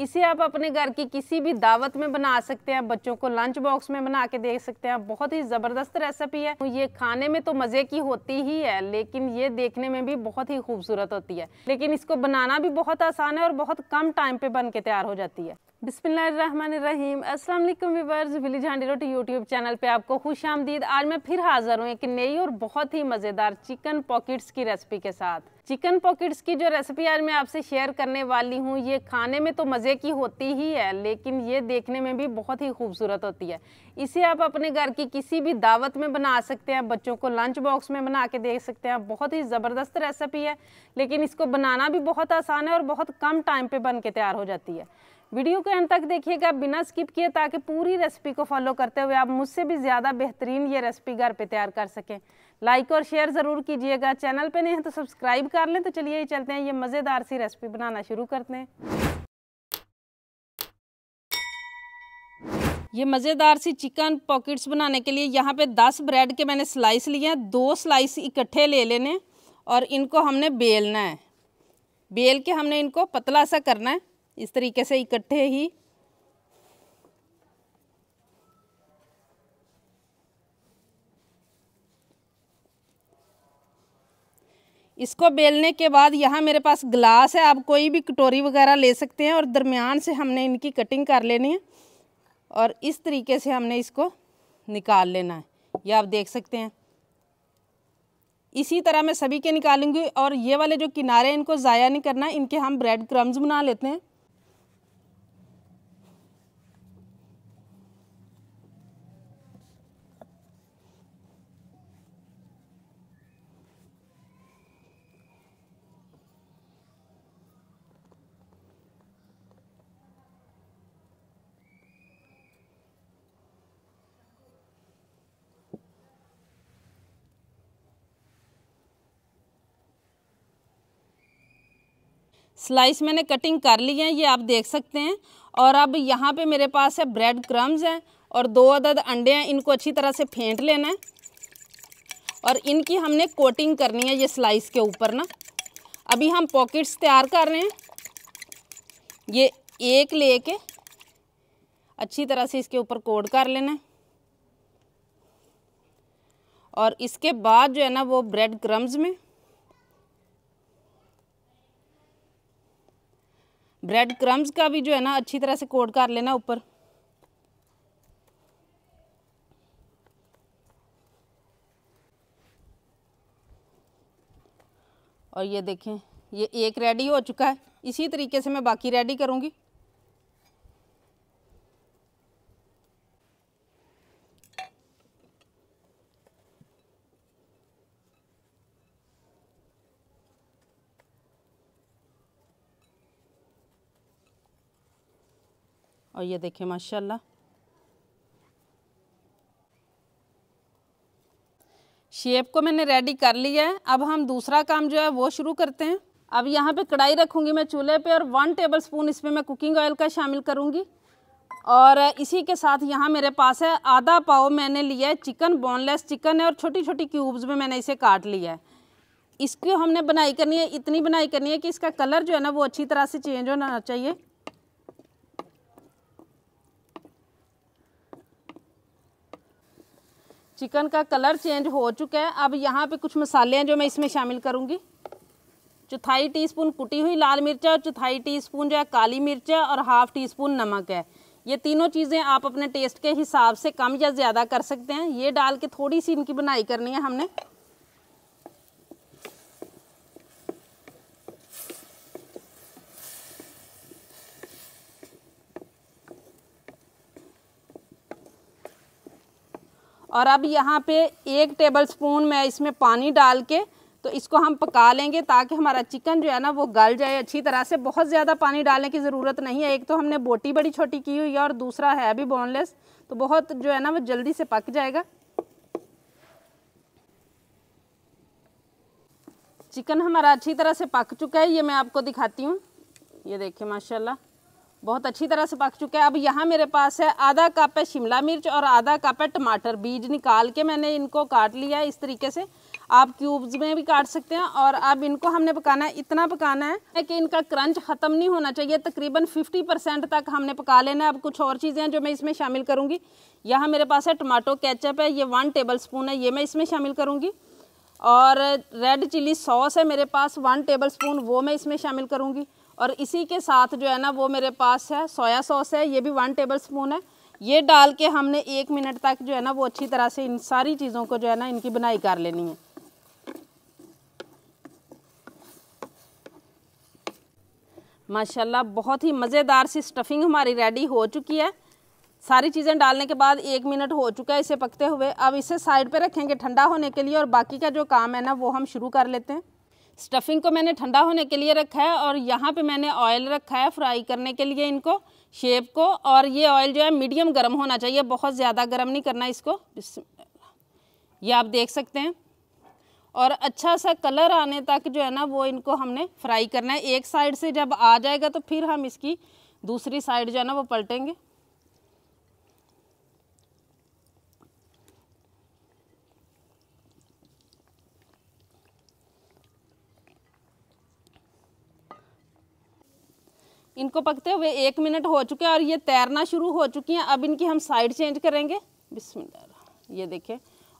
इसे आप अपने घर की किसी भी दावत में बना सकते हैं बच्चों को लंच बॉक्स में बना के दे सकते हैं बहुत ही ज़बरदस्त रेसिपी है ये खाने में तो मज़े की होती ही है लेकिन ये देखने में भी बहुत ही खूबसूरत होती है लेकिन इसको बनाना भी बहुत आसान है और बहुत कम टाइम पे बन के तैयार हो जाती है बिसमीम अस्सलाम वालेकुम विली झांडी रोटी यूट्यूब चैनल पे आपको खुश आमदीद आज मैं फिर हाजिर हूँ एक नई और बहुत ही मज़ेदार चिकन पॉकेट्स की रेसिपी के साथ चिकन पॉकेट्स की जो रेसिपी आज मैं आपसे शेयर करने वाली हूँ ये खाने में तो मज़े की होती ही है लेकिन ये देखने में भी बहुत ही खूबसूरत होती है इसे आप अपने घर की किसी भी दावत में बना सकते हैं बच्चों को लंच बॉक्स में बना के दे सकते हैं बहुत ही ज़बरदस्त रेसिपी है लेकिन इसको बनाना भी बहुत आसान है और बहुत कम टाइम पर बन के तैयार हो जाती है वीडियो को एंड तक देखिएगा बिना स्किप किए ताकि पूरी रेसिपी को फॉलो करते हुए आप मुझसे भी ज़्यादा बेहतरीन ये रेसिपी घर पे तैयार कर सकें लाइक और शेयर ज़रूर कीजिएगा चैनल पे नहीं है तो सब्सक्राइब कर लें तो चलिए ही चलते हैं ये मज़ेदार सी रेसिपी बनाना शुरू करते हैं ये मज़ेदार सी चिकन पॉकेट्स बनाने के लिए यहाँ पे दस ब्रेड के मैंने स्लाइस लिए हैं दो स्लाइस इकट्ठे ले लेने और इनको हमने बेलना है बेल के हमने इनको पतला सा करना है इस तरीके से इकट्ठे ही इसको बेलने के बाद यहाँ मेरे पास ग्लास है आप कोई भी कटोरी वगैरह ले सकते हैं और दरमियान से हमने इनकी कटिंग कर लेनी है और इस तरीके से हमने इसको निकाल लेना है ये आप देख सकते हैं इसी तरह मैं सभी के निकालूंगी और ये वाले जो किनारे इनको ज़ाया नहीं करना इनके हम ब्रेड क्रम्स बना लेते हैं स्लाइस मैंने कटिंग कर ली है ये आप देख सकते हैं और अब यहाँ पे मेरे पास है ब्रेड क्रम्स हैं और दो अदद अंडे हैं इनको अच्छी तरह से फेंट लेना है और इनकी हमने कोटिंग करनी है ये स्लाइस के ऊपर ना अभी हम पॉकेट्स तैयार कर रहे हैं ये एक लेके अच्छी तरह से इसके ऊपर कोड कर लेना है और इसके बाद जो है ना वो ब्रेड क्रम्स में ब्रेड क्रम्स का भी जो है ना अच्छी तरह से कोट कर लेना ऊपर और ये देखें ये एक रेडी हो चुका है इसी तरीके से मैं बाकी रेडी करूँगी और ये देखें माशाल्लाह शेप को मैंने रेडी कर लिया है अब हम दूसरा काम जो है वो शुरू करते हैं अब यहाँ पे कढ़ाई रखूँगी मैं चूल्हे पे और वन टेबल स्पून इसमें मैं कुकिंग ऑयल का शामिल करूँगी और इसी के साथ यहाँ मेरे पास है आधा पाव मैंने लिया है चिकन बोनलेस चिकन है और छोटी छोटी क्यूब्स में मैंने इसे काट लिया है इसको हमने बनाई करनी है इतनी बनाई करनी है कि इसका कलर जो है ना वो अच्छी तरह से चेंज होना चाहिए चिकन का कलर चेंज हो चुका है अब यहाँ पे कुछ मसाले हैं जो मैं इसमें शामिल करूँगी चौथाई टीस्पून कुटी हुई लाल मिर्चा और चौथाई टीस्पून जो है काली मिर्चा और हाफ टी स्पून नमक है ये तीनों चीज़ें आप अपने टेस्ट के हिसाब से कम या ज़्यादा कर सकते हैं ये डाल के थोड़ी सी इनकी बनाई करनी है हमने और अब यहाँ पे एक टेबल स्पून मैं इसमें पानी डाल के तो इसको हम पका लेंगे ताकि हमारा चिकन जो है ना वो गल जाए अच्छी तरह से बहुत ज़्यादा पानी डालने की ज़रूरत नहीं है एक तो हमने बोटी बड़ी छोटी की हुई है और दूसरा है भी बोनलेस तो बहुत जो है ना वो जल्दी से पक जाएगा चिकन हमारा अच्छी तरह से पक चुका है ये मैं आपको दिखाती हूँ ये देखिए माशाल्लाह बहुत अच्छी तरह से पक चुके हैं अब यहाँ मेरे पास है आधा कप है शिमला मिर्च और आधा कप है टमाटर बीज निकाल के मैंने इनको काट लिया है इस तरीके से आप क्यूब्स में भी काट सकते हैं और अब इनको हमने पकाना है इतना पकाना है कि इनका क्रंच ख़त्म नहीं होना चाहिए तकरीबन 50 परसेंट तक हमने पका लेना है अब कुछ और चीज़ें हैं जो मैं इसमें शामिल करूँगी यहाँ मेरे पास है टमाटो कैचअप है ये वन टेबल स्पून है ये मैं इसमें शामिल करूँगी और रेड चिली सॉस है मेरे पास वन टेबल स्पून वो मैं इसमें शामिल करूँगी और इसी के साथ जो है ना वो मेरे पास है सोया सॉस है ये भी वन टेबल स्पून है ये डाल के हमने एक मिनट तक जो है ना वो अच्छी तरह से इन सारी चीज़ों को जो है ना इनकी बनाई कर लेनी है माशाल्लाह बहुत ही मज़ेदार सी स्टफिंग हमारी रेडी हो चुकी है सारी चीज़ें डालने के बाद एक मिनट हो चुका है इसे पकते हुए अब इसे साइड पे रखेंगे ठंडा होने के लिए और बाकी का जो काम है ना वो हम शुरू कर लेते हैं स्टफिंग को मैंने ठंडा होने के लिए रखा है और यहाँ पे मैंने ऑयल रखा है फ्राई करने के लिए इनको शेप को और ये ऑयल जो है मीडियम गर्म होना चाहिए बहुत ज़्यादा गर्म नहीं करना इसको ये आप देख सकते हैं और अच्छा सा कलर आने तक जो है ना वो इनको हमने फ्राई करना है एक साइड से जब आ जाएगा तो फिर हम इसकी दूसरी साइड जो है ना वो पलटेंगे इनको पकते हुए एक मिनट हो चुके हैं और ये तैरना शुरू हो चुकी हैं अब इनकी हम साइड चेंज करेंगे बिस्मिल्लाह ये देखें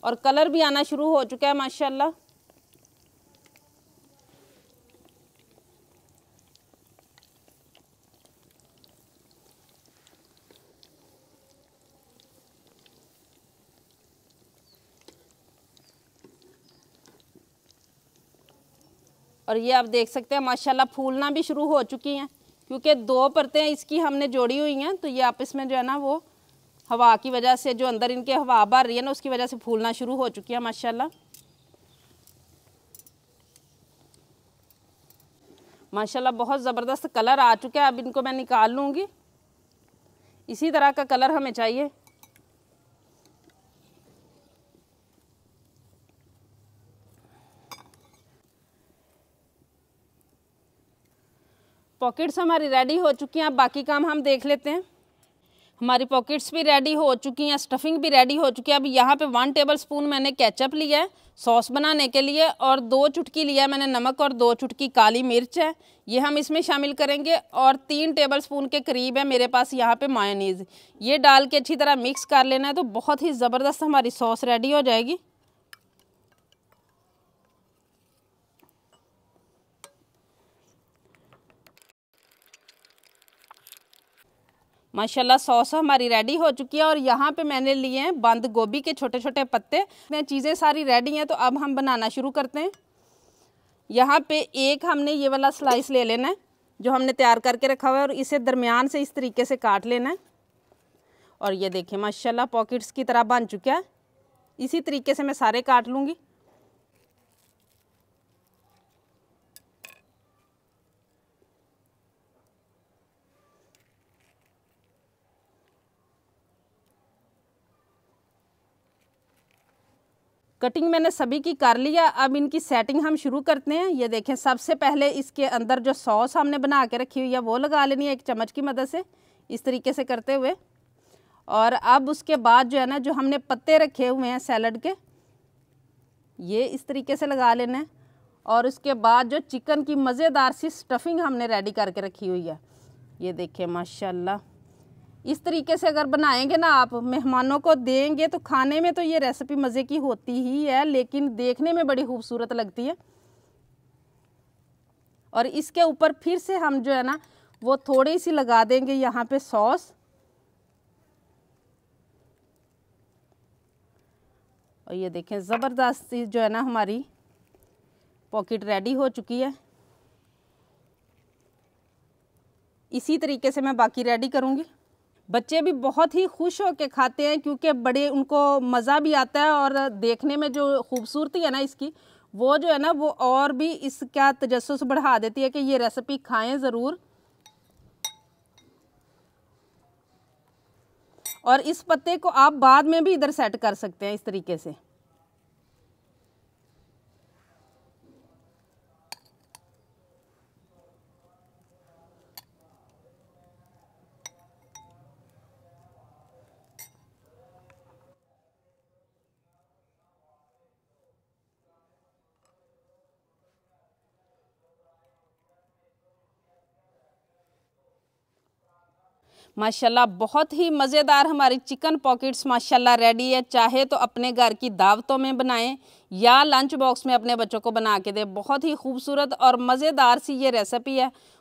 और कलर भी आना शुरू हो चुका है माशाल्लाह और ये आप देख सकते हैं माशाल्लाह फूलना भी शुरू हो चुकी हैं क्योंकि दो परतें इसकी हमने जोड़ी हुई हैं तो ये आपस में जो है ना वो हवा की वजह से जो अंदर इनके हवा भर रही है ना उसकी वजह से फूलना शुरू हो चुकी है माशाल्लाह माशाल्लाह बहुत ज़बरदस्त कलर आ चुका है अब इनको मैं निकाल लूँगी इसी तरह का कलर हमें चाहिए पॉकेट्स हमारी रेडी हो चुकी हैं अब बाकी काम हम देख लेते हैं हमारी पॉकेट्स भी रेडी हो चुकी हैं स्टफिंग भी रेडी हो चुकी है अब यहाँ पे वन टेबल स्पून मैंने केचप लिया है सॉस बनाने के लिए और दो चुटकी लिया है मैंने नमक और दो चुटकी काली मिर्च है ये हम इसमें शामिल करेंगे और तीन टेबल स्पून के करीब है मेरे पास यहाँ पे मायोनीज़ ये डाल के अच्छी तरह मिक्स कर लेना है तो बहुत ही ज़बरदस्त हमारी सॉस रेडी हो जाएगी माशाल्लाह सॉस हमारी रेडी हो चुकी है और यहाँ पे मैंने लिए हैं बंद गोभी के छोटे छोटे पत्ते मैं चीज़ें सारी रेडी हैं तो अब हम बनाना शुरू करते हैं यहाँ पे एक हमने ये वाला स्लाइस ले लेना है जो हमने तैयार करके रखा हुआ है और इसे दरमियान से इस तरीके से काट लेना है और ये देखिए माशाल्लाह पॉकेट्स की तरह बन चुका है इसी तरीके से मैं सारे काट लूँगी कटिंग मैंने सभी की कर लिया अब इनकी सेटिंग हम शुरू करते हैं ये देखें सबसे पहले इसके अंदर जो सॉस हमने बना के रखी हुई है वो लगा लेनी है एक चम्मच की मदद से इस तरीके से करते हुए और अब उसके बाद जो है ना जो हमने पत्ते रखे हुए हैं सैलड के ये इस तरीके से लगा लेना है और उसके बाद जो चिकन की मज़ेदार सी स्टफिंग हमने रेडी करके रखी हुई है ये देखें माशाल्लाह इस तरीके से अगर बनाएंगे ना आप मेहमानों को देंगे तो खाने में तो ये रेसिपी मज़े की होती ही है लेकिन देखने में बड़ी खूबसूरत लगती है और इसके ऊपर फिर से हम जो है ना वो थोड़ी सी लगा देंगे यहाँ पे सॉस और ये देखें ज़बरदस्त जो है ना हमारी पॉकेट रेडी हो चुकी है इसी तरीके से मैं बाकी रेडी करूँगी बच्चे भी बहुत ही खुश होकर खाते हैं क्योंकि बड़े उनको मज़ा भी आता है और देखने में जो खूबसूरती है ना इसकी वो जो है ना वो और भी इसका तजस्स बढ़ा देती है कि ये रेसिपी खाएं ज़रूर और इस पत्ते को आप बाद में भी इधर सेट कर सकते हैं इस तरीके से माशाल्लाह बहुत ही मज़ेदार हमारी चिकन पॉकेट्स माशाल्लाह रेडी है चाहे तो अपने घर की दावतों में बनाएं या लंच बॉक्स में अपने बच्चों को बना के दें बहुत ही खूबसूरत और मज़ेदार सी ये रेसिपी है